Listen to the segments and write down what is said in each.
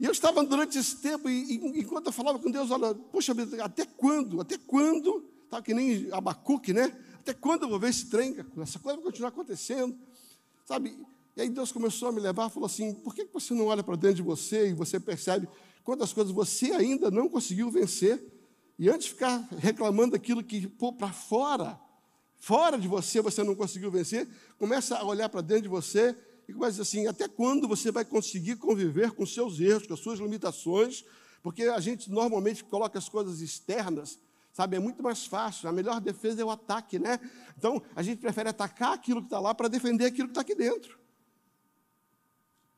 E eu estava durante esse tempo, e, e, enquanto eu falava com Deus, olha, poxa, até quando? Até quando? Tá que nem Abacuque, né? Até quando eu vou ver esse trem? Essa coisa vai continuar acontecendo, sabe? E aí Deus começou a me levar, falou assim: por que você não olha para dentro de você e você percebe quantas coisas você ainda não conseguiu vencer? E antes de ficar reclamando daquilo que pô para fora, fora de você você não conseguiu vencer, começa a olhar para dentro de você mas assim: até quando você vai conseguir conviver com seus erros, com as suas limitações? Porque a gente normalmente coloca as coisas externas, sabe? É muito mais fácil. A melhor defesa é o ataque, né? Então a gente prefere atacar aquilo que está lá para defender aquilo que está aqui dentro.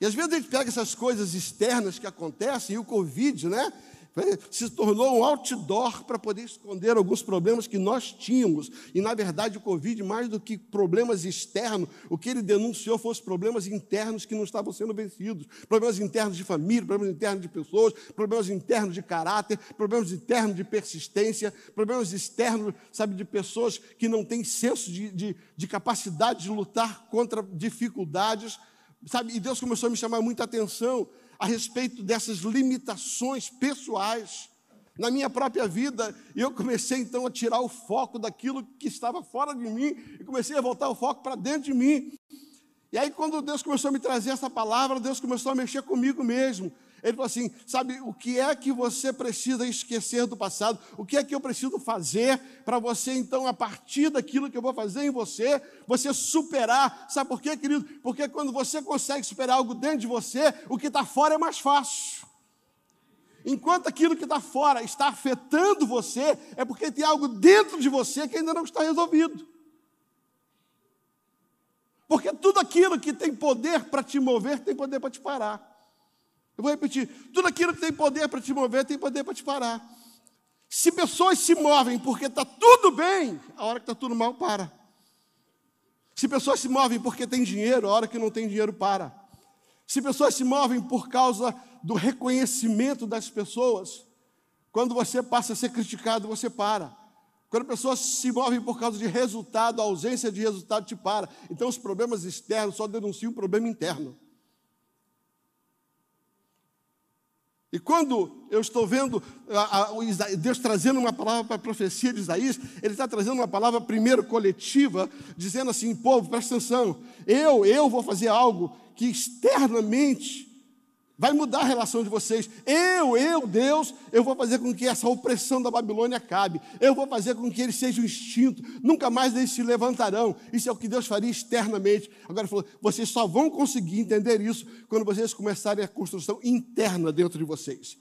E às vezes a gente pega essas coisas externas que acontecem, e o Covid, né? Né, se tornou um outdoor para poder esconder alguns problemas que nós tínhamos. E, na verdade, o Covid, mais do que problemas externos, o que ele denunciou fosse problemas internos que não estavam sendo vencidos. Problemas internos de família, problemas internos de pessoas, problemas internos de caráter, problemas internos de persistência, problemas externos, sabe, de pessoas que não têm senso de, de, de capacidade de lutar contra dificuldades sabe? E Deus começou a me chamar muita atenção a respeito dessas limitações pessoais na minha própria vida. E eu comecei então a tirar o foco daquilo que estava fora de mim e comecei a voltar o foco para dentro de mim. E aí, quando Deus começou a me trazer essa palavra, Deus começou a mexer comigo mesmo. Ele falou assim: sabe, o que é que você precisa esquecer do passado? O que é que eu preciso fazer para você, então, a partir daquilo que eu vou fazer em você, você superar? Sabe por quê, querido? Porque quando você consegue superar algo dentro de você, o que está fora é mais fácil. Enquanto aquilo que está fora está afetando você, é porque tem algo dentro de você que ainda não está resolvido. Porque tudo aquilo que tem poder para te mover tem poder para te parar. Eu vou repetir: tudo aquilo que tem poder para te mover tem poder para te parar. Se pessoas se movem porque está tudo bem, a hora que está tudo mal, para. Se pessoas se movem porque tem dinheiro, a hora que não tem dinheiro, para. Se pessoas se movem por causa do reconhecimento das pessoas, quando você passa a ser criticado, você para. Quando pessoas se movem por causa de resultado, a ausência de resultado te para. Então, os problemas externos só denunciam o problema interno. E quando eu estou vendo a, a, Deus trazendo uma palavra para a profecia de Isaías, Ele está trazendo uma palavra primeiro coletiva, dizendo assim, povo, presta atenção, eu, eu vou fazer algo que externamente Vai mudar a relação de vocês. Eu, eu, Deus, eu vou fazer com que essa opressão da Babilônia acabe. Eu vou fazer com que eles sejam extintos. Nunca mais eles se levantarão. Isso é o que Deus faria externamente. Agora falou: vocês só vão conseguir entender isso quando vocês começarem a construção interna dentro de vocês.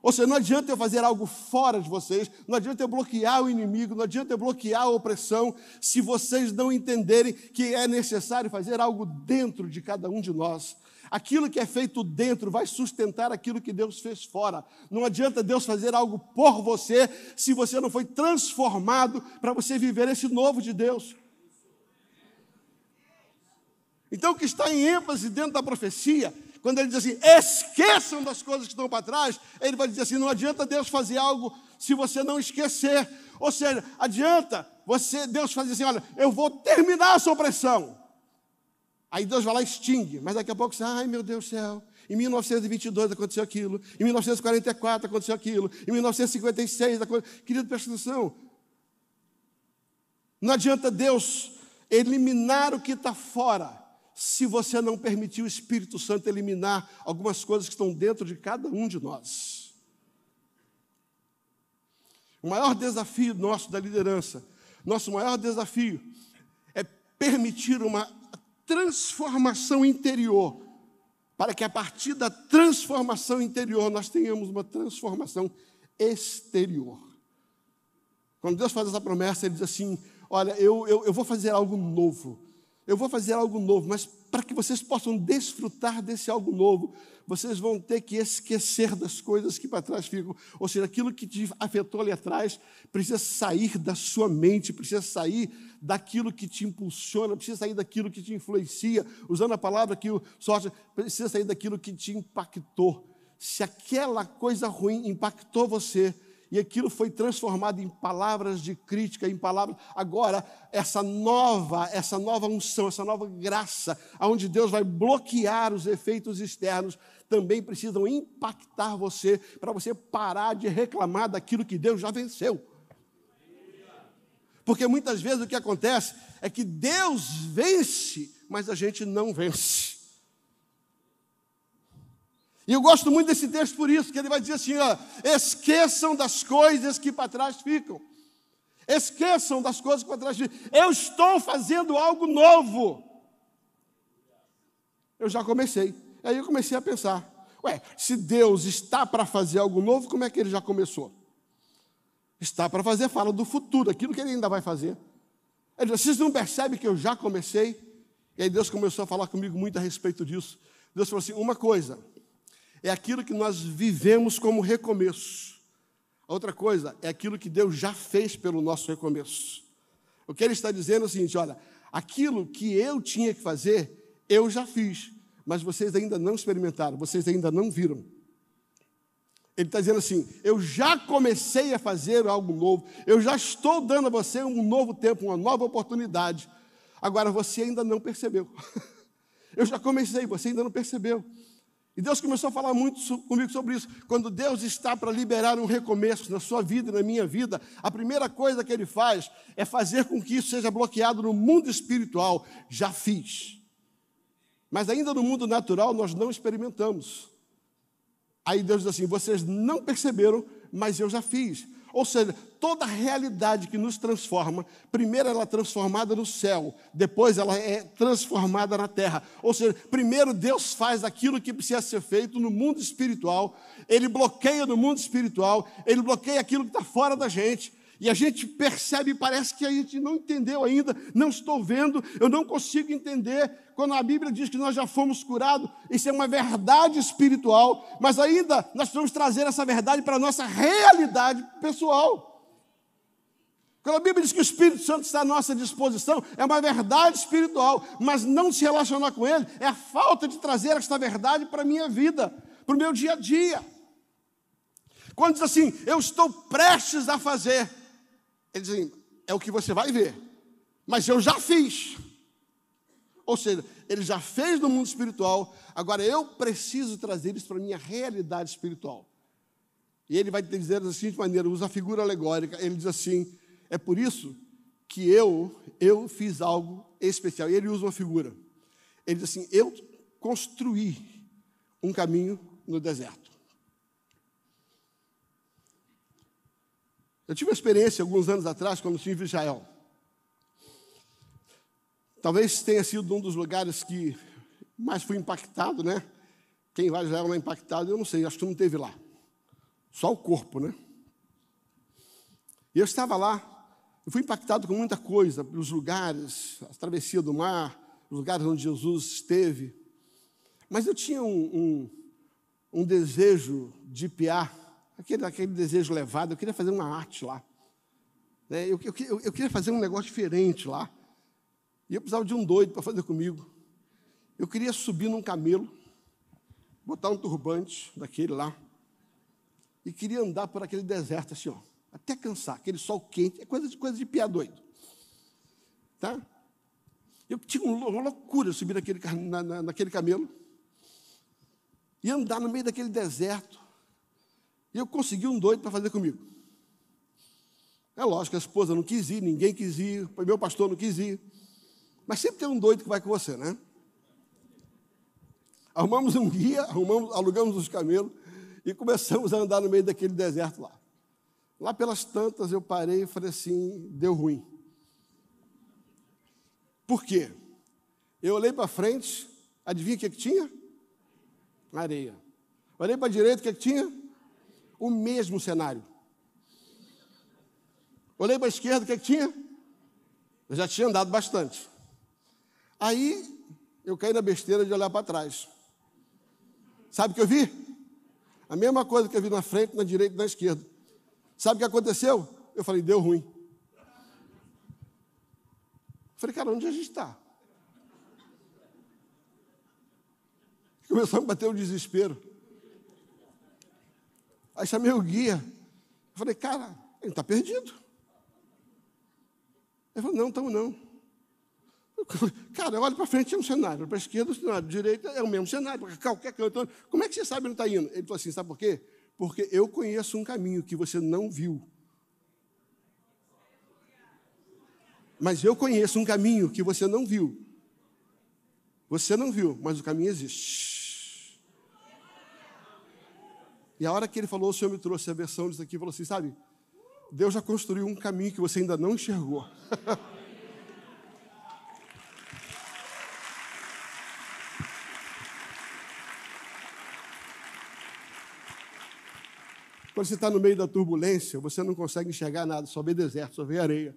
Ou seja, não adianta eu fazer algo fora de vocês, não adianta eu bloquear o inimigo, não adianta eu bloquear a opressão, se vocês não entenderem que é necessário fazer algo dentro de cada um de nós Aquilo que é feito dentro vai sustentar aquilo que Deus fez fora. Não adianta Deus fazer algo por você se você não foi transformado para você viver esse novo de Deus. Então, o que está em ênfase dentro da profecia, quando ele diz assim, esqueçam das coisas que estão para trás, ele vai dizer assim: não adianta Deus fazer algo se você não esquecer. Ou seja, adianta você, Deus fazer assim: olha, eu vou terminar a sua opressão. Aí Deus vai lá e extingue, mas daqui a pouco você, ai meu Deus do céu, em 1922 aconteceu aquilo, em 1944 aconteceu aquilo, em 1956 aconteceu. Querido, presta atenção. Não adianta Deus eliminar o que está fora, se você não permitir o Espírito Santo eliminar algumas coisas que estão dentro de cada um de nós. O maior desafio nosso da liderança, nosso maior desafio é permitir uma transformação interior, para que a partir da transformação interior nós tenhamos uma transformação exterior. Quando Deus faz essa promessa, Ele diz assim: Olha, eu, eu, eu vou fazer algo novo eu vou fazer algo novo, mas para que vocês possam desfrutar desse algo novo, vocês vão ter que esquecer das coisas que para trás ficam. Ou seja, aquilo que te afetou ali atrás precisa sair da sua mente, precisa sair daquilo que te impulsiona, precisa sair daquilo que te influencia. Usando a palavra que o sorte, precisa sair daquilo que te impactou. Se aquela coisa ruim impactou você, e aquilo foi transformado em palavras de crítica, em palavras. Agora, essa nova, essa nova unção, essa nova graça, onde Deus vai bloquear os efeitos externos, também precisam impactar você para você parar de reclamar daquilo que Deus já venceu. Porque muitas vezes o que acontece é que Deus vence, mas a gente não vence. E eu gosto muito desse texto por isso, que ele vai dizer assim: ó, esqueçam das coisas que para trás ficam. Esqueçam das coisas que para trás ficam. Eu estou fazendo algo novo. Eu já comecei. Aí eu comecei a pensar: ué, se Deus está para fazer algo novo, como é que ele já começou? Está para fazer, fala do futuro, aquilo que ele ainda vai fazer. Ele diz: vocês não percebem que eu já comecei? E aí Deus começou a falar comigo muito a respeito disso. Deus falou assim: uma coisa é aquilo que nós vivemos como recomeço. A outra coisa é aquilo que Deus já fez pelo nosso recomeço. O que ele está dizendo é o seguinte: olha, aquilo que eu tinha que fazer, eu já fiz, mas vocês ainda não experimentaram, vocês ainda não viram. Ele está dizendo assim: eu já comecei a fazer algo novo, eu já estou dando a você um novo tempo, uma nova oportunidade. Agora você ainda não percebeu. Eu já comecei, você ainda não percebeu. E Deus começou a falar muito comigo sobre isso. Quando Deus está para liberar um recomeço na sua vida e na minha vida, a primeira coisa que Ele faz é fazer com que isso seja bloqueado no mundo espiritual. Já fiz. Mas ainda no mundo natural nós não experimentamos. Aí Deus diz assim: vocês não perceberam, mas eu já fiz. Ou seja, toda a realidade que nos transforma, primeiro ela é transformada no céu, depois ela é transformada na terra. Ou seja, primeiro Deus faz aquilo que precisa ser feito no mundo espiritual, ele bloqueia no mundo espiritual, ele bloqueia aquilo que está fora da gente. E a gente percebe, parece que a gente não entendeu ainda, não estou vendo, eu não consigo entender. Quando a Bíblia diz que nós já fomos curados, isso é uma verdade espiritual, mas ainda nós precisamos trazer essa verdade para a nossa realidade pessoal. Quando a Bíblia diz que o Espírito Santo está à nossa disposição, é uma verdade espiritual, mas não se relacionar com ele é a falta de trazer esta verdade para a minha vida, para o meu dia a dia. Quando diz assim, eu estou prestes a fazer, ele diz assim, é o que você vai ver, mas eu já fiz. Ou seja, ele já fez no mundo espiritual, agora eu preciso trazer isso para a minha realidade espiritual. E ele vai dizer da seguinte maneira, usa a figura alegórica, ele diz assim: é por isso que eu, eu fiz algo especial. E ele usa uma figura. Ele diz assim: Eu construí um caminho no deserto. Eu tive uma experiência alguns anos atrás, quando estive em Israel. Talvez tenha sido um dos lugares que mais fui impactado, né? Quem vai a Israel não é impactado, eu não sei, acho que não teve lá. Só o corpo, né? E eu estava lá eu fui impactado com muita coisa, pelos lugares, a travessia do mar, os lugares onde Jesus esteve. Mas eu tinha um, um, um desejo de piar, aquele, aquele desejo levado, eu queria fazer uma arte lá. Né? Eu, eu, eu, queria fazer um negócio diferente lá. E eu precisava de um doido para fazer comigo. Eu queria subir num camelo, botar um turbante daquele lá, e queria andar por aquele deserto assim, ó até cansar, aquele sol quente, é coisa de coisa de piá doido. Tá? Eu tinha uma loucura subir naquele, na, na, naquele camelo e andar no meio daquele deserto. E eu consegui um doido para fazer comigo. É lógico, a esposa não quis ir, ninguém quis ir, meu pastor não quis ir. Mas sempre tem um doido que vai com você, né? Arrumamos um guia, arrumamos, alugamos os camelos e começamos a andar no meio daquele deserto lá. Lá pelas tantas eu parei e falei assim: deu ruim. Por quê? Eu olhei para frente, adivinha o que, é que tinha? Areia. Olhei para a direita, o que, é que tinha? O mesmo cenário. Olhei para a esquerda, o que, é que tinha? Eu já tinha andado bastante. Aí eu caí na besteira de olhar para trás. Sabe o que eu vi? A mesma coisa que eu vi na frente, na direita e na esquerda. Sabe o que aconteceu? Eu falei, deu ruim. Eu falei, cara, onde a gente está? Começou a me bater o desespero. Aí chamei o guia. Eu falei, cara, ele está perdido. Ele falou, não, estamos não. Cara, olha para frente, é um cenário. Para a esquerda, é um cenário. direita, é o mesmo cenário. qualquer canto. Como é que você sabe ele está indo? Ele falou assim, sabe por quê? porque eu conheço um caminho que você não viu. Mas eu conheço um caminho que você não viu. Você não viu, mas o caminho existe. E a hora que ele falou, o Senhor me trouxe a versão disso aqui, falou assim: sabe, Deus já construiu um caminho que você ainda não enxergou. Quando você está no meio da turbulência, você não consegue enxergar nada, só vê deserto, só vê areia.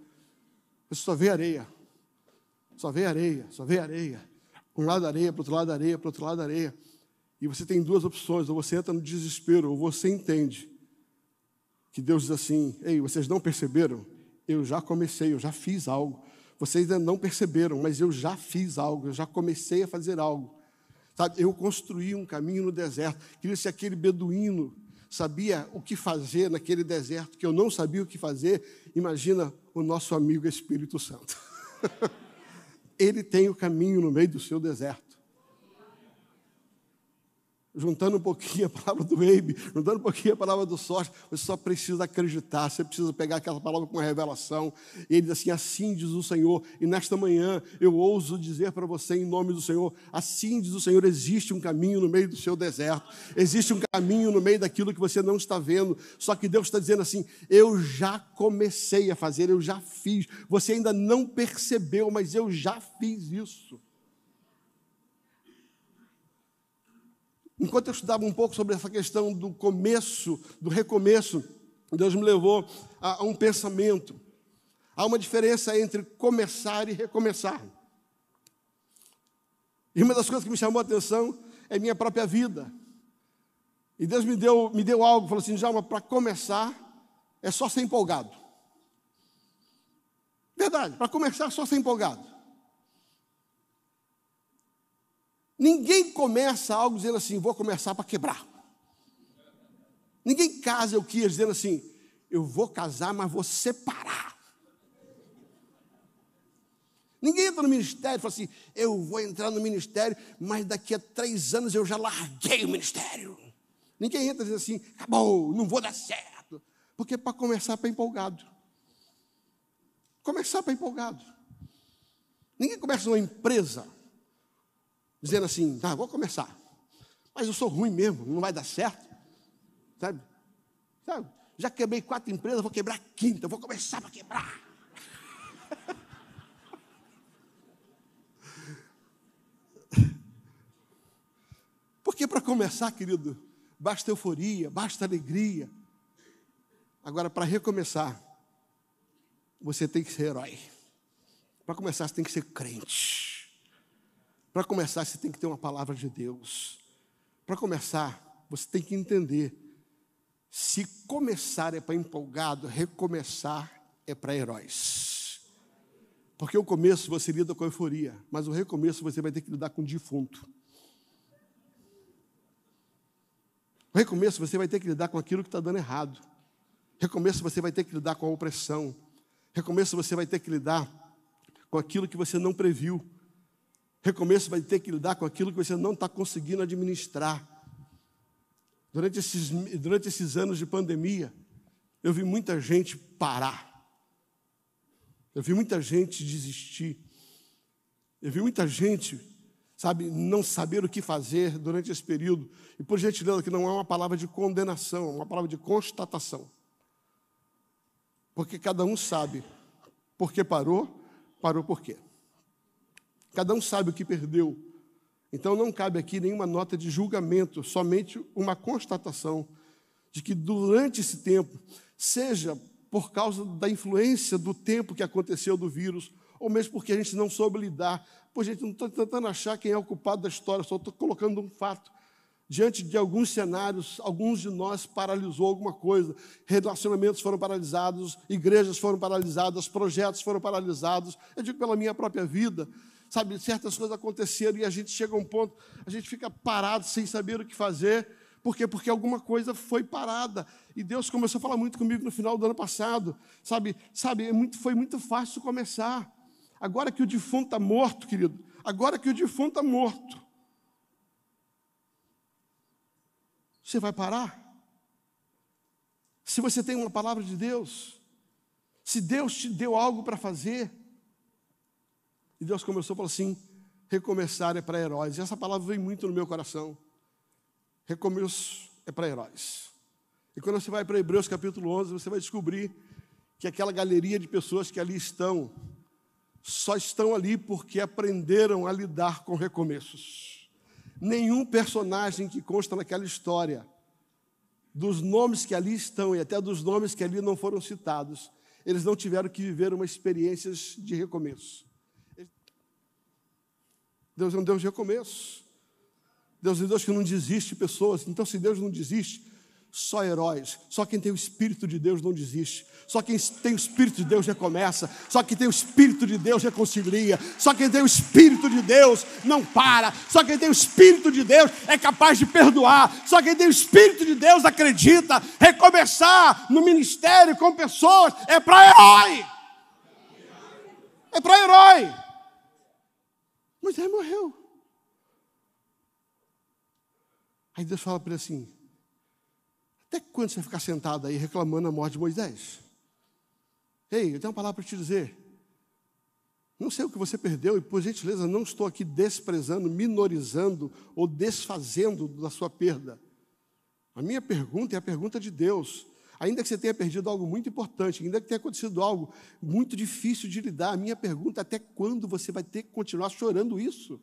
Você só vê areia. Só vê areia, só vê areia. Um lado areia, para outro lado areia, para outro lado areia. E você tem duas opções: ou você entra no desespero, ou você entende que Deus diz assim: Ei, vocês não perceberam? Eu já comecei, eu já fiz algo. Vocês ainda não perceberam, mas eu já fiz algo, eu já comecei a fazer algo. Sabe, eu construí um caminho no deserto. Queria ser aquele beduíno sabia o que fazer naquele deserto que eu não sabia o que fazer, imagina o nosso amigo Espírito Santo. Ele tem o caminho no meio do seu deserto juntando um pouquinho a palavra do Abe, juntando um pouquinho a palavra do sorte, você só precisa acreditar, você precisa pegar aquela palavra com uma revelação. E ele diz assim: Assim diz o Senhor, e nesta manhã eu ouso dizer para você, em nome do Senhor, assim diz o Senhor: existe um caminho no meio do seu deserto, existe um caminho no meio daquilo que você não está vendo. Só que Deus está dizendo assim: Eu já comecei a fazer, eu já fiz, você ainda não percebeu, mas eu já fiz isso. Enquanto eu estudava um pouco sobre essa questão do começo, do recomeço, Deus me levou a, a um pensamento. Há uma diferença entre começar e recomeçar. E uma das coisas que me chamou a atenção é minha própria vida. E Deus me deu, me deu algo, falou assim, "Já para começar é só ser empolgado. Verdade, para começar é só ser empolgado. Ninguém começa algo dizendo assim, vou começar para quebrar. Ninguém casa o que dizendo assim, eu vou casar, mas vou separar. Ninguém entra no ministério e fala assim, eu vou entrar no ministério, mas daqui a três anos eu já larguei o ministério. Ninguém entra dizendo assim, acabou, não vou dar certo. Porque para começar para empolgado. Começar para empolgado. Ninguém começa uma empresa dizendo assim: tá vou começar, mas eu sou ruim mesmo, não vai dar certo, sabe? sabe? Já quebrei quatro empresas, vou quebrar a quinta, vou começar para quebrar. Porque para começar, querido, basta euforia, basta alegria. Agora, para recomeçar, você tem que ser herói. Para começar, você tem que ser crente. Para começar, você tem que ter uma palavra de Deus. Para começar, você tem que entender. Se começar é para empolgado, recomeçar é para heróis. Porque o começo você lida com euforia, mas o recomeço você vai ter que lidar com defunto. O recomeço você vai ter que lidar com aquilo que está dando errado. Recomeço você vai ter que lidar com a opressão. Recomeço você vai ter que lidar com aquilo que você não previu recomeço vai ter que lidar com aquilo que você não está conseguindo administrar. Durante esses, durante esses anos de pandemia, eu vi muita gente parar. Eu vi muita gente desistir. Eu vi muita gente, sabe, não saber o que fazer durante esse período. E por gentileza, que não é uma palavra de condenação, é uma palavra de constatação. Porque cada um sabe por que parou, parou por quê. Cada um sabe o que perdeu. Então não cabe aqui nenhuma nota de julgamento, somente uma constatação de que durante esse tempo, seja por causa da influência do tempo que aconteceu do vírus, ou mesmo porque a gente não soube lidar, pois a gente não está tentando achar quem é o culpado da história, só estou colocando um fato. Diante de alguns cenários, alguns de nós paralisou alguma coisa, relacionamentos foram paralisados, igrejas foram paralisadas, projetos foram paralisados. Eu digo pela minha própria vida, sabe, certas coisas aconteceram e a gente chega a um ponto, a gente fica parado sem saber o que fazer. Por quê? Porque alguma coisa foi parada. E Deus começou a falar muito comigo no final do ano passado. Sabe, sabe, é muito, foi muito fácil começar. Agora que o defunto está morto, querido, agora que o defunto está morto, você vai parar? Se você tem uma palavra de Deus, se Deus te deu algo para fazer, e Deus começou a falar assim: recomeçar é para heróis. E essa palavra vem muito no meu coração. Recomeço é para heróis. E quando você vai para Hebreus capítulo 11, você vai descobrir que aquela galeria de pessoas que ali estão, só estão ali porque aprenderam a lidar com recomeços. Nenhum personagem que consta naquela história, dos nomes que ali estão e até dos nomes que ali não foram citados, eles não tiveram que viver uma experiência de recomeço. Deus é um Deus de recomeço. Deus é um Deus que não desiste pessoas. Então, se Deus não desiste, só heróis, só quem tem o Espírito de Deus não desiste, só quem tem o Espírito de Deus recomeça, só quem tem o Espírito de Deus reconcilia, só quem tem o Espírito de Deus não para, só quem tem o Espírito de Deus é capaz de perdoar, só quem tem o Espírito de Deus acredita, recomeçar no ministério com pessoas é para herói, é para herói. Moisés morreu. Aí Deus fala para ele assim: Até quando você vai ficar sentado aí reclamando a morte de Moisés? Ei, eu tenho uma palavra para te dizer. Não sei o que você perdeu, e por gentileza, não estou aqui desprezando, minorizando ou desfazendo da sua perda. A minha pergunta é a pergunta de Deus. Ainda que você tenha perdido algo muito importante, ainda que tenha acontecido algo muito difícil de lidar, a minha pergunta é até quando você vai ter que continuar chorando isso?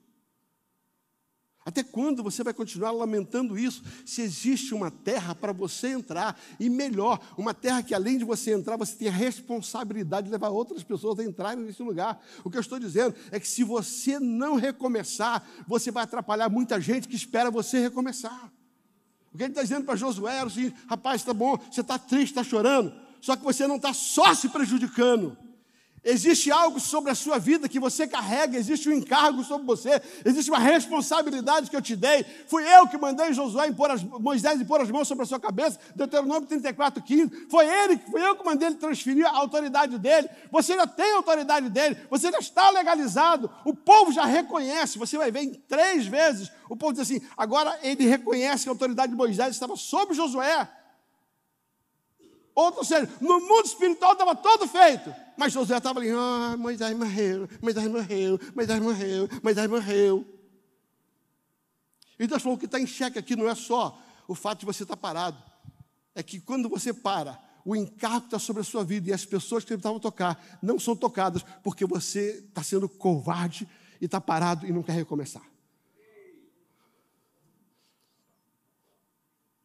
Até quando você vai continuar lamentando isso? Se existe uma terra para você entrar, e melhor, uma terra que além de você entrar, você tem a responsabilidade de levar outras pessoas a entrarem nesse lugar. O que eu estou dizendo é que se você não recomeçar, você vai atrapalhar muita gente que espera você recomeçar. O que ele está dizendo para Josué era o rapaz, está bom, você está triste, está chorando, só que você não está só se prejudicando, Existe algo sobre a sua vida que você carrega, existe um encargo sobre você, existe uma responsabilidade que eu te dei. Fui eu que mandei Josué impor as, Moisés impor as mãos sobre a sua cabeça, Deuteronômio 34, 15. Foi ele, foi eu que mandei ele transferir a autoridade dele. Você já tem a autoridade dele, você já está legalizado, o povo já reconhece. Você vai ver em três vezes o povo diz assim: agora ele reconhece que a autoridade de Moisés estava sobre Josué. Outro seja, no mundo espiritual estava todo feito. Mas José estava ali, ah, Moisés morreu, Moisés morreu, Moisés morreu, Moisés morreu. E Deus falou que está em xeque aqui não é só o fato de você estar tá parado. É que quando você para, o encargo está sobre a sua vida e as pessoas que tentavam tocar não são tocadas porque você está sendo covarde e está parado e não quer recomeçar.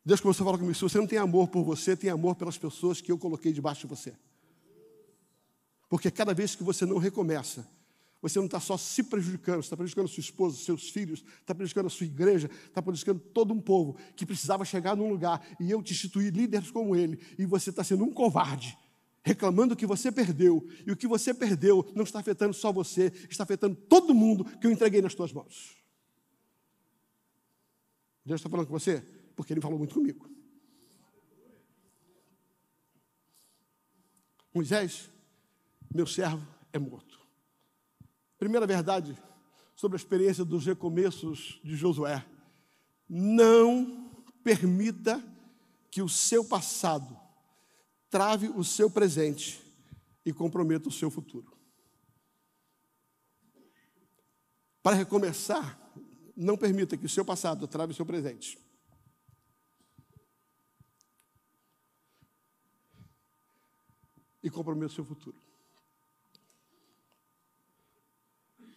Deus começou a falar comigo: se você não tem amor por você, tem amor pelas pessoas que eu coloquei debaixo de você. Porque cada vez que você não recomeça, você não está só se prejudicando, você está prejudicando sua esposa, seus filhos, está prejudicando a sua igreja, está prejudicando todo um povo que precisava chegar num lugar e eu te instituir líderes como ele, e você está sendo um covarde, reclamando que você perdeu, e o que você perdeu não está afetando só você, está afetando todo mundo que eu entreguei nas tuas mãos. Deus está falando com você? porque ele falou muito comigo. Moisés, meu servo, é morto. Primeira verdade sobre a experiência dos recomeços de Josué: não permita que o seu passado trave o seu presente e comprometa o seu futuro. Para recomeçar, não permita que o seu passado trave o seu presente e compromete o seu futuro.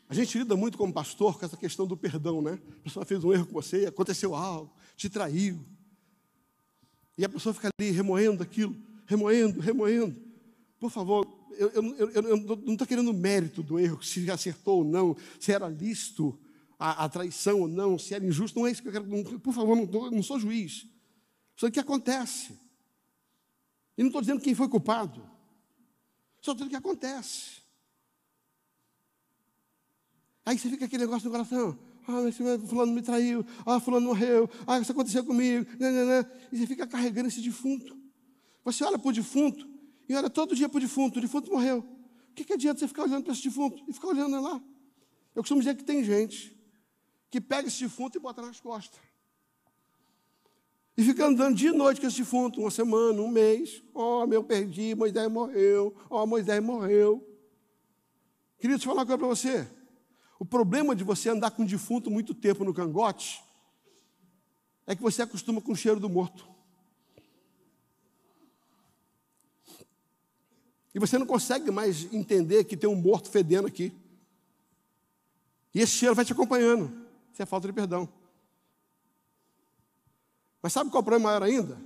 A gente lida muito como pastor com essa questão do perdão, né? A pessoa fez um erro com você, aconteceu algo, te traiu. E a pessoa fica ali remoendo aquilo, remoendo, remoendo. Por favor, eu, eu, eu, eu não estou querendo mérito do erro, se acertou ou não, se era lícito a, a traição ou não, se era injusto, não é isso que eu quero. Não, por favor, não, não sou juiz. Isso é o que acontece. E não estou dizendo quem foi culpado. Só tudo que acontece. Aí você fica aquele negócio no coração. Ah, mas fulano me traiu. Ah, fulano morreu. Ah, isso aconteceu comigo. Nananã. Né, né, né. E você fica carregando esse defunto. Você olha para o defunto e olha todo dia para o defunto. O defunto morreu. O que, que adianta você ficar olhando para esse defunto e ficar olhando lá? Eu costumo dizer que tem gente que pega esse defunto e bota nas costas. E fica andando de noite com esse defunto, uma semana, um mês. Ó, oh, meu, perdi, Moisés morreu. Ó, oh, Moisés morreu. Queria te falar uma coisa para você. O problema de você andar com um defunto muito tempo no cangote é que você acostuma com o cheiro do morto. E você não consegue mais entender que tem um morto fedendo aqui. E esse cheiro vai te acompanhando. Isso é falta de perdão. Mas sabe qual é o problema maior ainda?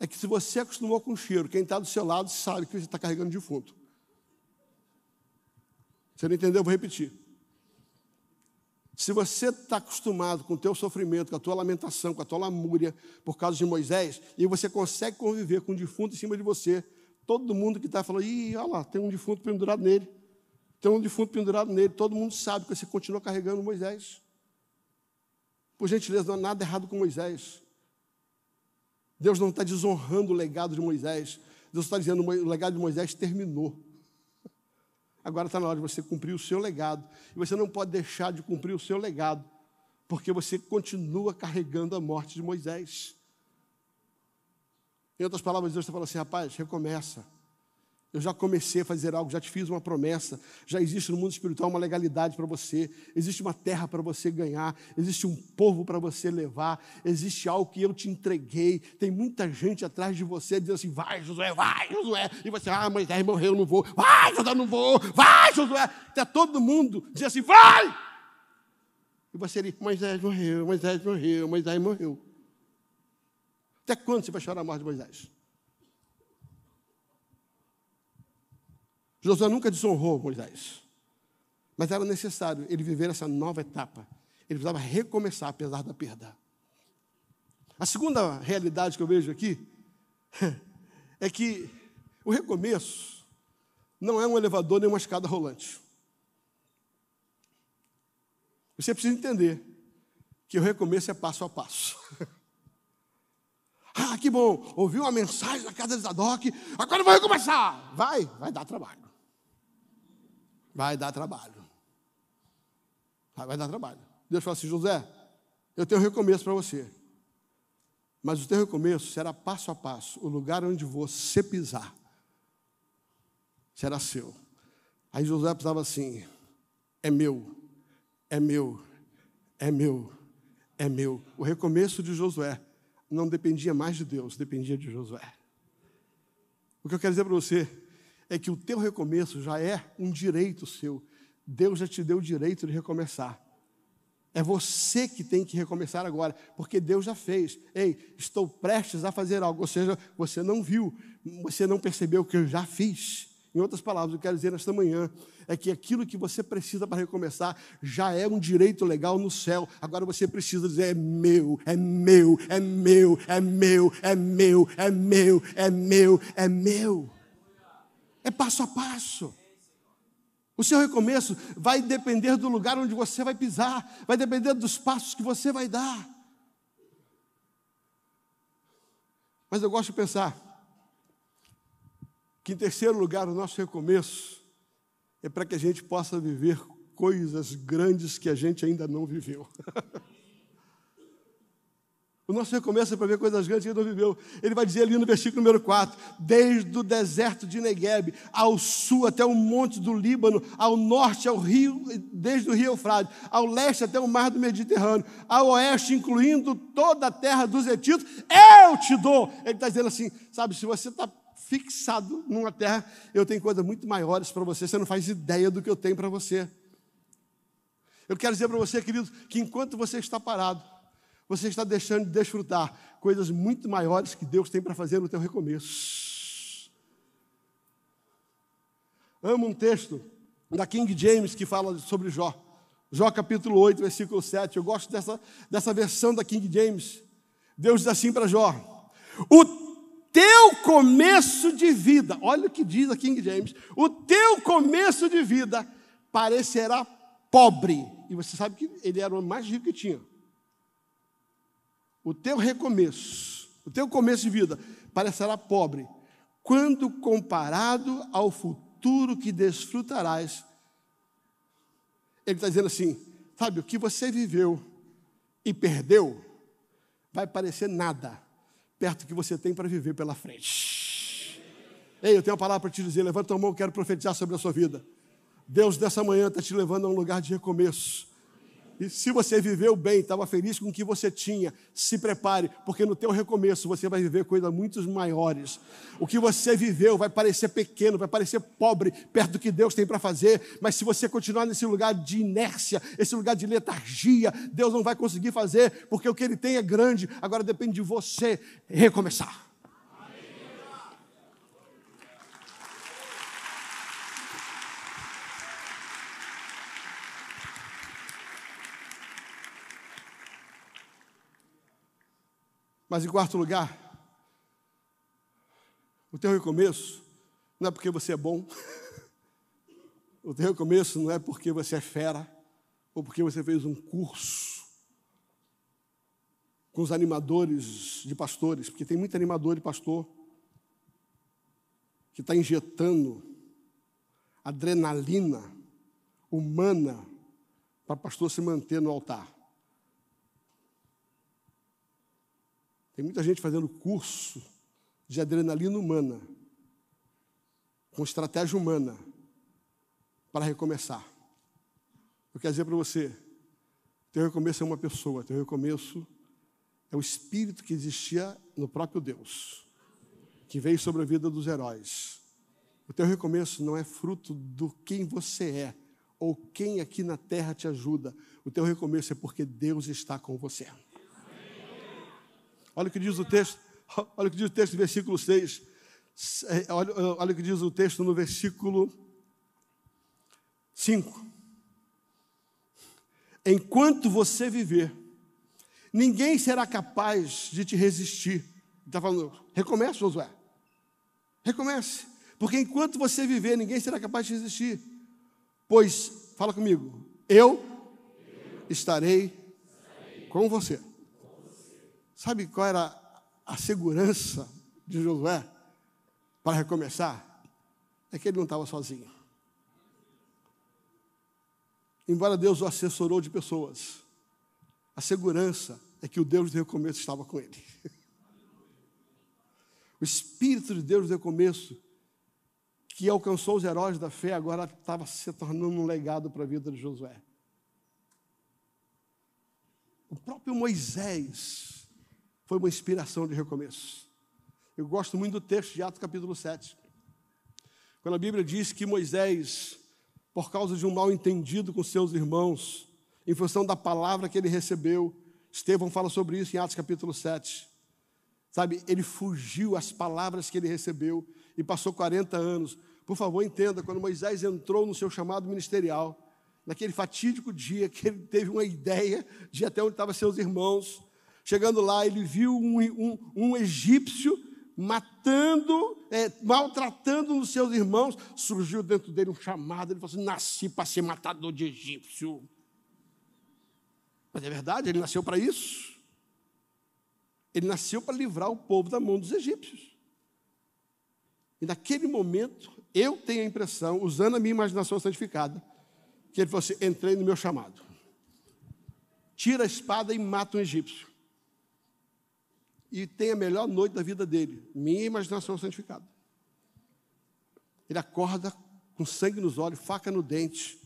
É que se você acostumou com o cheiro, quem está do seu lado sabe que você está carregando defunto. Você não entendeu? Eu vou repetir. Se você está acostumado com o teu sofrimento, com a tua lamentação, com a tua lamúria por causa de Moisés, e você consegue conviver com um defunto em cima de você, todo mundo que está falando, ih, olha lá, tem um defunto pendurado nele, tem um defunto pendurado nele, todo mundo sabe que você continua carregando Moisés. Por gentileza, não há nada errado com Moisés. Deus não está desonrando o legado de Moisés. Deus está dizendo: o legado de Moisés terminou. Agora está na hora de você cumprir o seu legado. E você não pode deixar de cumprir o seu legado, porque você continua carregando a morte de Moisés. Em outras palavras, Deus está falando assim: rapaz, recomeça eu já comecei a fazer algo, já te fiz uma promessa. Já existe no mundo espiritual uma legalidade para você, existe uma terra para você ganhar, existe um povo para você levar, existe algo que eu te entreguei. Tem muita gente atrás de você dizendo assim: vai, Josué, vai, Josué. E você, ah, mas aí é, morreu, eu não vou. Vai, Josué, não vou. Vai, Josué. Até tá todo mundo diz assim: vai. E você ali, Moisés é, morreu, Moisés é, morreu, Moisés morreu. Até quando você vai chorar a morte de Moisés? Josué nunca desonrou Moisés. Mas era necessário ele viver essa nova etapa. Ele precisava recomeçar, apesar da perda. A segunda realidade que eu vejo aqui é que o recomeço não é um elevador nem uma escada rolante. Você precisa entender que o recomeço é passo a passo. ah, que bom, ouviu uma mensagem da casa de Zadok, agora vai recomeçar. Vai, vai dar trabalho. Vai dar trabalho. Vai dar trabalho. Deus fala assim: José, eu tenho um recomeço para você. Mas o teu recomeço será passo a passo. O lugar onde você pisar será seu. Aí José pisava assim: é meu, é meu, é meu, é meu. O recomeço de Josué não dependia mais de Deus, dependia de Josué. O que eu quero dizer para você é que o teu recomeço já é um direito seu. Deus já te deu o direito de recomeçar. É você que tem que recomeçar agora, porque Deus já fez. Ei, estou prestes a fazer algo, ou seja, você não viu, você não percebeu o que eu já fiz. Em outras palavras, o que eu quero dizer nesta manhã é que aquilo que você precisa para recomeçar já é um direito legal no céu. Agora você precisa dizer: é meu, é meu, é meu, é meu, é meu, é meu, é meu, é meu. É meu. É passo a passo. O seu recomeço vai depender do lugar onde você vai pisar, vai depender dos passos que você vai dar. Mas eu gosto de pensar que, em terceiro lugar, o nosso recomeço é para que a gente possa viver coisas grandes que a gente ainda não viveu. O nosso recomeço é para ver coisas grandes que ele não viveu. Ele vai dizer ali no versículo número 4: Desde o deserto de Negueb, ao sul até o monte do Líbano, ao norte ao rio, desde o rio Eufrades, ao leste até o mar do Mediterrâneo, ao oeste, incluindo toda a terra dos Etitos, eu te dou. Ele está dizendo assim: sabe, se você está fixado numa terra, eu tenho coisas muito maiores para você, você não faz ideia do que eu tenho para você. Eu quero dizer para você, querido, que enquanto você está parado, você está deixando de desfrutar coisas muito maiores que Deus tem para fazer no teu recomeço. Amo um texto da King James que fala sobre Jó. Jó capítulo 8, versículo 7. Eu gosto dessa, dessa versão da King James. Deus diz assim para Jó: O teu começo de vida, olha o que diz a King James: o teu começo de vida parecerá pobre. E você sabe que ele era o mais rico que tinha o teu recomeço, o teu começo de vida, parecerá pobre quando comparado ao futuro que desfrutarás. Ele está dizendo assim: sabe, o que você viveu e perdeu vai parecer nada perto do que você tem para viver pela frente. Ei, eu tenho uma palavra para te dizer. Levanta a mão, quero profetizar sobre a sua vida. Deus, dessa manhã, está te levando a um lugar de recomeço e se você viveu bem, estava feliz com o que você tinha, se prepare, porque no teu recomeço você vai viver coisas muito maiores. O que você viveu vai parecer pequeno, vai parecer pobre perto do que Deus tem para fazer, mas se você continuar nesse lugar de inércia, esse lugar de letargia, Deus não vai conseguir fazer, porque o que ele tem é grande. Agora depende de você recomeçar. Mas em quarto lugar, o teu recomeço não é porque você é bom, o teu recomeço não é porque você é fera, ou porque você fez um curso com os animadores de pastores, porque tem muito animador de pastor que está injetando adrenalina humana para pastor se manter no altar. Tem muita gente fazendo curso de adrenalina humana, com estratégia humana, para recomeçar. Eu quero dizer para você: teu recomeço é uma pessoa, teu recomeço é o espírito que existia no próprio Deus, que veio sobre a vida dos heróis. O teu recomeço não é fruto do quem você é ou quem aqui na terra te ajuda. O teu recomeço é porque Deus está com você. Olha o que diz o texto, olha o que diz o texto no versículo 6. É, olha, olha o que diz o texto no versículo 5. Enquanto você viver, ninguém será capaz de te resistir. Está falando, recomece, Josué. Recomece. Porque enquanto você viver, ninguém será capaz de resistir. Pois, fala comigo, eu, estarei com você. Sabe qual era a segurança de Josué para recomeçar? É que ele não estava sozinho. Embora Deus o assessorou de pessoas, a segurança é que o Deus do recomeço estava com ele. O Espírito de Deus do recomeço, que alcançou os heróis da fé, agora estava se tornando um legado para a vida de Josué. O próprio Moisés foi uma inspiração de recomeço. Eu gosto muito do texto de Atos capítulo 7. Quando a Bíblia diz que Moisés, por causa de um mal entendido com seus irmãos, em função da palavra que ele recebeu, Estevão fala sobre isso em Atos capítulo 7. Sabe, ele fugiu às palavras que ele recebeu e passou 40 anos. Por favor, entenda, quando Moisés entrou no seu chamado ministerial, naquele fatídico dia que ele teve uma ideia de até onde estavam seus irmãos, Chegando lá, ele viu um, um, um egípcio matando, é, maltratando os seus irmãos. Surgiu dentro dele um chamado. Ele falou assim: Nasci para ser matador de egípcio. Mas é verdade, ele nasceu para isso. Ele nasceu para livrar o povo da mão dos egípcios. E naquele momento, eu tenho a impressão, usando a minha imaginação santificada, que ele falou assim: entrei no meu chamado. Tira a espada e mata um egípcio e tem a melhor noite da vida dele. Minha imaginação santificada. Ele acorda com sangue nos olhos, faca no dente,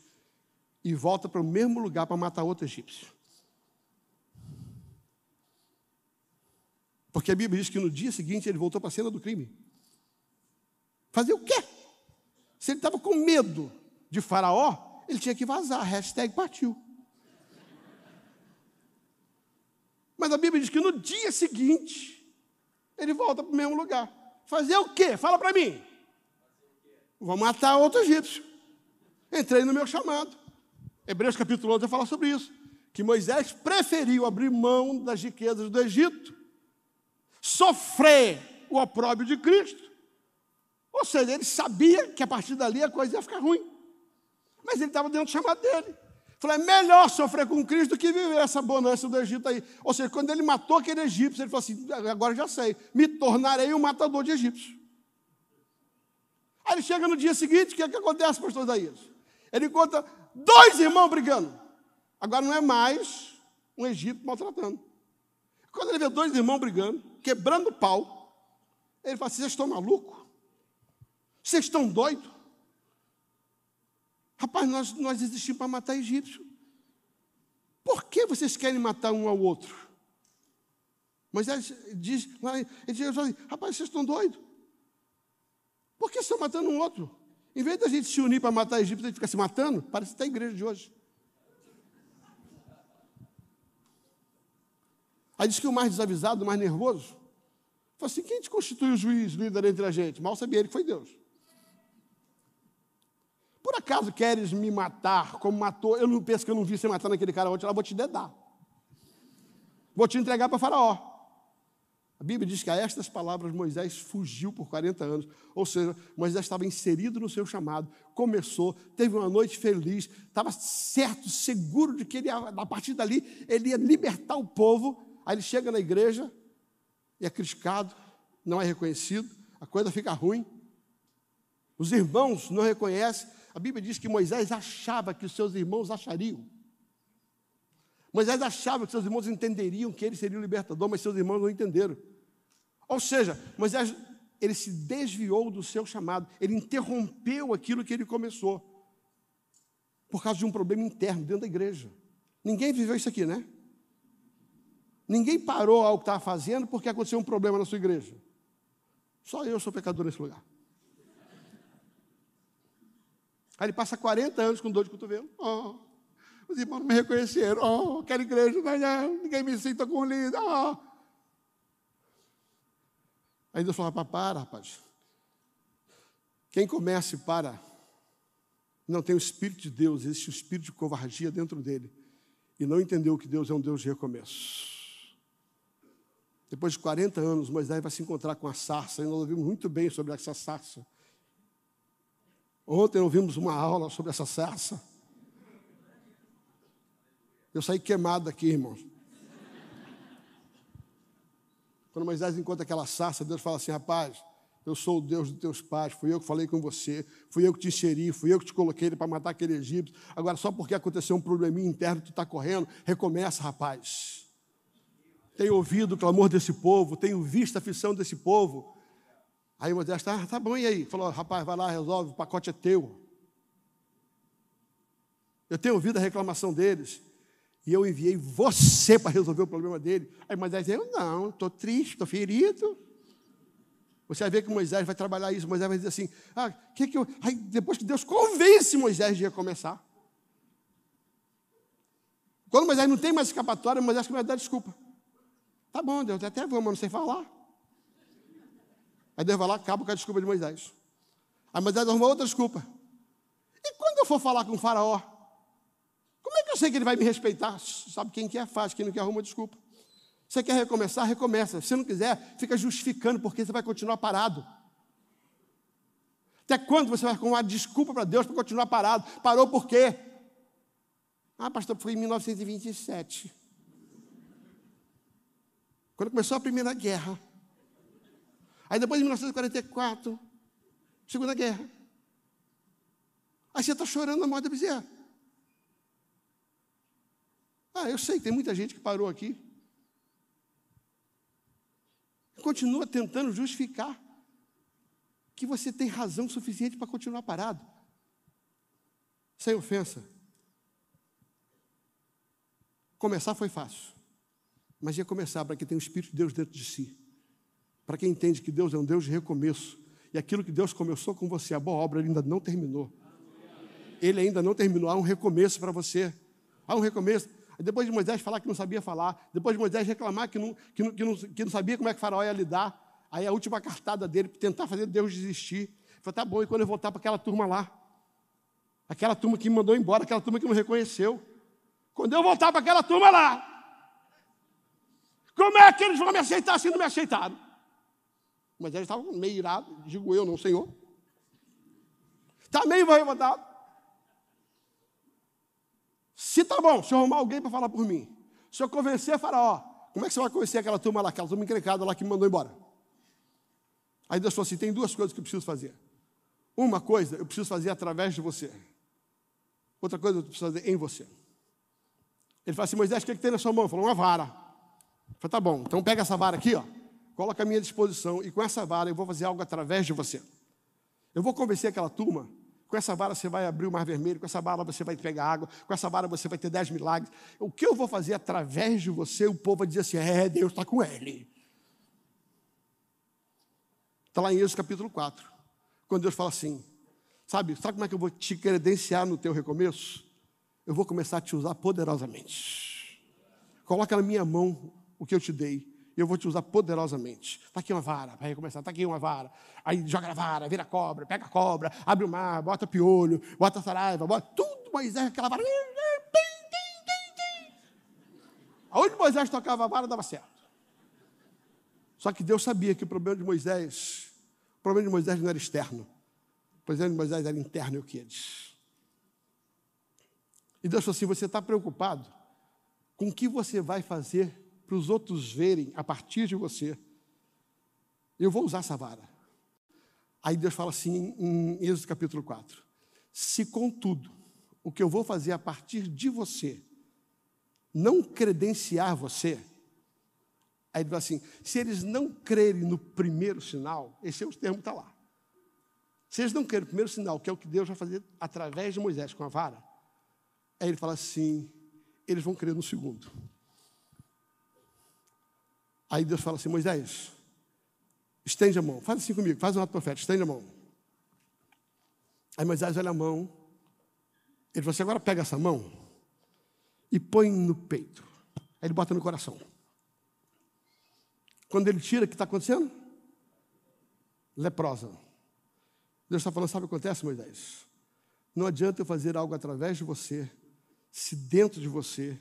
e volta para o mesmo lugar para matar outro egípcio. Porque a Bíblia diz que no dia seguinte ele voltou para a cena do crime. Fazer o quê? Se ele estava com medo de Faraó, ele tinha que vazar. Hashtag partiu. Mas a Bíblia diz que no dia seguinte, ele volta para o mesmo lugar. Fazer o quê? Fala para mim. Vou matar outro egípcio. Entrei no meu chamado. Hebreus capítulo 11 vai falar sobre isso. Que Moisés preferiu abrir mão das riquezas do Egito, sofrer o opróbio de Cristo. Ou seja, ele sabia que a partir dali a coisa ia ficar ruim. Mas ele estava dentro do chamado dele. Falei, é melhor sofrer com Cristo do que viver essa bonança do Egito aí. Ou seja, quando ele matou aquele egípcio, ele falou assim: agora já sei, me tornarei um matador de egípcios. Aí ele chega no dia seguinte, o que, é que acontece, pastor Isaías? Ele encontra dois irmãos brigando. Agora não é mais um egípcio maltratando. Quando ele vê dois irmãos brigando, quebrando o pau, ele fala assim: vocês estão malucos? Vocês estão doidos? Rapaz, nós, nós existimos para matar egípcio. Por que vocês querem matar um ao outro? Moisés diz, ele diz assim, rapaz, vocês estão doidos? Por que estão matando um outro? Em vez da gente se unir para matar egípcio, a gente fica se matando, parece até a igreja de hoje. Aí diz que o mais desavisado, o mais nervoso, falou assim: quem te constitui o juiz, líder entre a gente? Mal sabia ele que foi Deus acaso queres me matar como matou? Eu não penso que eu não vi você matando aquele cara ontem, eu vou te dedar. Vou te entregar para Faraó. A Bíblia diz que a estas palavras Moisés fugiu por 40 anos, ou seja, Moisés estava inserido no seu chamado, começou, teve uma noite feliz, estava certo, seguro de que ele, a partir dali ele ia libertar o povo. Aí ele chega na igreja e é criticado, não é reconhecido, a coisa fica ruim. Os irmãos não reconhecem, a Bíblia diz que Moisés achava que os seus irmãos achariam. Moisés achava que seus irmãos entenderiam que ele seria o libertador, mas seus irmãos não entenderam. Ou seja, Moisés ele se desviou do seu chamado, ele interrompeu aquilo que ele começou por causa de um problema interno dentro da igreja. Ninguém viveu isso aqui, né? Ninguém parou ao que estava fazendo porque aconteceu um problema na sua igreja. Só eu sou pecador nesse lugar. Aí ele passa 40 anos com dor de cotovelo. Oh, os irmãos não me reconheceram. Oh, quero igreja, não, né, né? ninguém me sinta com líder. Oh. Aí Deus falou, rapaz, para, rapaz. Quem começa e para, não tem o Espírito de Deus, existe o Espírito de covardia dentro dele. E não entendeu que Deus é um Deus de recomeço. Depois de 40 anos, Moisés vai se encontrar com a sarça, e nós ouvimos muito bem sobre essa sarça. Ontem ouvimos uma aula sobre essa sarça. Eu saí queimado aqui, irmãos. Quando Moisés encontra aquela sarça, Deus fala assim: rapaz, eu sou o Deus dos teus pais, fui eu que falei com você, fui eu que te inseri, fui eu que te coloquei para matar aquele egípcio. Agora, só porque aconteceu um probleminha interno, tu está correndo, recomeça, rapaz. Tenho ouvido o clamor desse povo, tenho visto a aflição desse povo, Aí Moisés, ah, tá bom, e aí? Falou, rapaz, vai lá, resolve, o pacote é teu. Eu tenho ouvido a reclamação deles. E eu enviei você para resolver o problema dele. Aí Moisés, eu não, estou triste, estou ferido. Você vai ver que Moisés vai trabalhar isso. Moisés vai dizer assim: ah, que que eu. Aí depois que Deus convence Moisés de recomeçar. Quando Moisés não tem mais escapatória, Moisés começa a dar desculpa. Tá bom, Deus, até vou, mas não sei falar. Aí Deus vai lá, acaba com a desculpa de Moisés. Aí Moisés arruma outra desculpa. E quando eu for falar com o faraó, como é que eu sei que ele vai me respeitar? Sabe quem quer faz, quem não quer arruma desculpa. Você quer recomeçar? Recomeça. Se não quiser, fica justificando porque você vai continuar parado. Até quando você vai arrumar desculpa para Deus para continuar parado? Parou por quê? Ah, pastor, foi em 1927. Quando começou a Primeira Guerra, Aí depois, de 1944, Segunda Guerra. Aí você está chorando a morte da bezerra. Ah, eu sei que tem muita gente que parou aqui. Continua tentando justificar que você tem razão suficiente para continuar parado. Sem ofensa. Começar foi fácil. Mas ia começar para quem tem o Espírito de Deus dentro de si. Para quem entende que Deus é um Deus de recomeço, e aquilo que Deus começou com você, a boa obra, ele ainda não terminou. Ele ainda não terminou, há um recomeço para você. Há um recomeço. Depois de Moisés falar que não sabia falar, depois de Moisés reclamar que não, que não, que não, que não sabia como é que Faraó ia lidar, aí a última cartada dele, tentar fazer Deus desistir. Falei, tá bom, e quando eu voltar para aquela turma lá? Aquela turma que me mandou embora, aquela turma que não reconheceu. Quando eu voltar para aquela turma lá, como é que eles vão me aceitar se não me aceitaram? Mas ele estava meio irado, digo eu, não, Senhor. Está meio revoltado. Se tá bom, se eu arrumar alguém para falar por mim, se eu convencer Faraó, como é que você vai convencer aquela turma lá, aquela turma encrencada lá que me mandou embora? Aí Deus falou assim: tem duas coisas que eu preciso fazer. Uma coisa eu preciso fazer através de você, outra coisa eu preciso fazer em você. Ele falou assim: Moisés, o que, é que tem na sua mão? Falou: uma vara. Eu falei: tá bom, então pega essa vara aqui, ó coloca à minha disposição e com essa vara eu vou fazer algo através de você. Eu vou convencer aquela turma. Com essa vara você vai abrir o mar vermelho, com essa vara você vai pegar água, com essa vara você vai ter dez milagres. O que eu vou fazer através de você? O povo vai dizer assim: é, Deus está com ele. Está lá em Êxodo capítulo 4. Quando Deus fala assim: sabe, sabe como é que eu vou te credenciar no teu recomeço? Eu vou começar a te usar poderosamente. Coloca na minha mão o que eu te dei eu vou te usar poderosamente. Está aqui uma vara, para recomeçar, está aqui uma vara. Aí joga a vara, vira a cobra, pega a cobra, abre o mar, bota piolho, bota saraiva, bota tudo, Moisés, aquela vara. Aonde Moisés tocava a vara, dava certo. Só que Deus sabia que o problema de Moisés, o problema de Moisés não era externo. O problema de Moisés era interno, eu é quis. E Deus falou assim: você está preocupado com o que você vai fazer para os outros verem a partir de você. Eu vou usar essa vara. Aí Deus fala assim em Êxodo capítulo 4: Se contudo, o que eu vou fazer a partir de você não credenciar você, aí ele fala assim: se eles não crerem no primeiro sinal, esse é o termo que está lá. Se eles não crerem no primeiro sinal, que é o que Deus vai fazer através de Moisés com a vara, aí ele fala assim: eles vão crer no segundo. Aí Deus fala assim: Moisés, estende a mão, faz assim comigo, faz um ato profético, estende a mão. Aí Moisés olha a mão, ele fala assim: agora pega essa mão e põe no peito. Aí ele bota no coração. Quando ele tira, o que está acontecendo? Leprosa. Deus está falando: sabe o que acontece, Moisés? Não adianta eu fazer algo através de você, se dentro de você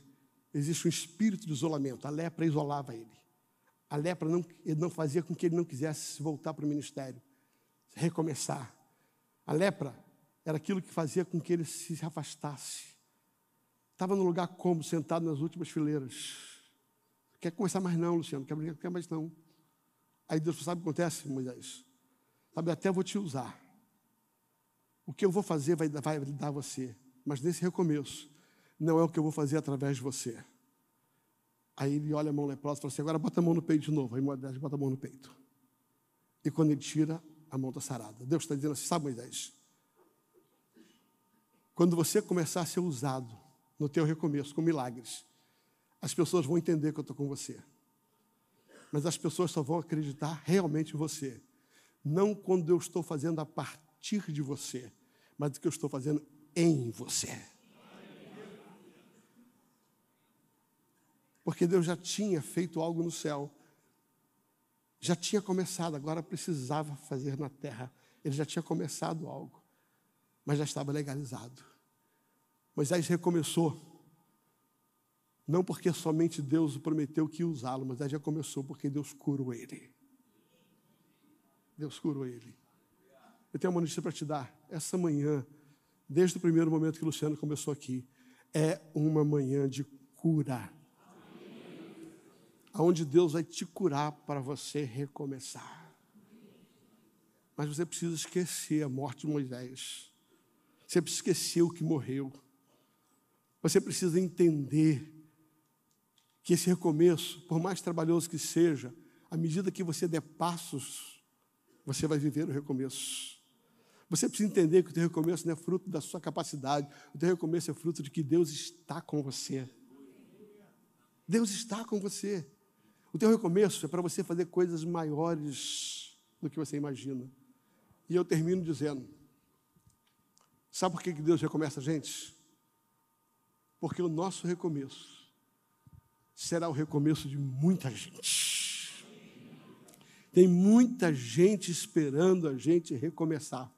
existe um espírito de isolamento. A lepra isolava ele a lepra não, não fazia com que ele não quisesse voltar para o ministério, recomeçar. A lepra era aquilo que fazia com que ele se afastasse. Estava no lugar como, sentado nas últimas fileiras. Quer começar mais não, Luciano, quer brincar, quer mais não. Aí Deus sabe o que acontece, Moisés? Sabe, até vou te usar. O que eu vou fazer vai, vai dar você. Mas nesse recomeço, não é o que eu vou fazer através de você. Aí ele olha a mão leprosa e fala assim: agora bota a mão no peito de novo. Aí Moisés bota a mão no peito. E quando ele tira, a mão está sarada. Deus está dizendo assim: sabe, Moisés? Quando você começar a ser usado no teu recomeço com milagres, as pessoas vão entender que eu estou com você. Mas as pessoas só vão acreditar realmente em você. Não quando eu estou fazendo a partir de você, mas o que eu estou fazendo em você. porque Deus já tinha feito algo no céu. Já tinha começado, agora precisava fazer na terra. Ele já tinha começado algo, mas já estava legalizado. Moisés recomeçou, não porque somente Deus prometeu que ia usá-lo, mas já começou porque Deus curou ele. Deus curou ele. Eu tenho uma notícia para te dar. Essa manhã, desde o primeiro momento que o Luciano começou aqui, é uma manhã de cura aonde Deus vai te curar para você recomeçar. Mas você precisa esquecer a morte de Moisés. Você precisa esquecer o que morreu. Você precisa entender que esse recomeço, por mais trabalhoso que seja, à medida que você der passos, você vai viver o recomeço. Você precisa entender que o teu recomeço não é fruto da sua capacidade, o teu recomeço é fruto de que Deus está com você. Deus está com você. O teu recomeço é para você fazer coisas maiores do que você imagina. E eu termino dizendo: sabe por que Deus recomeça a gente? Porque o nosso recomeço será o recomeço de muita gente. Tem muita gente esperando a gente recomeçar.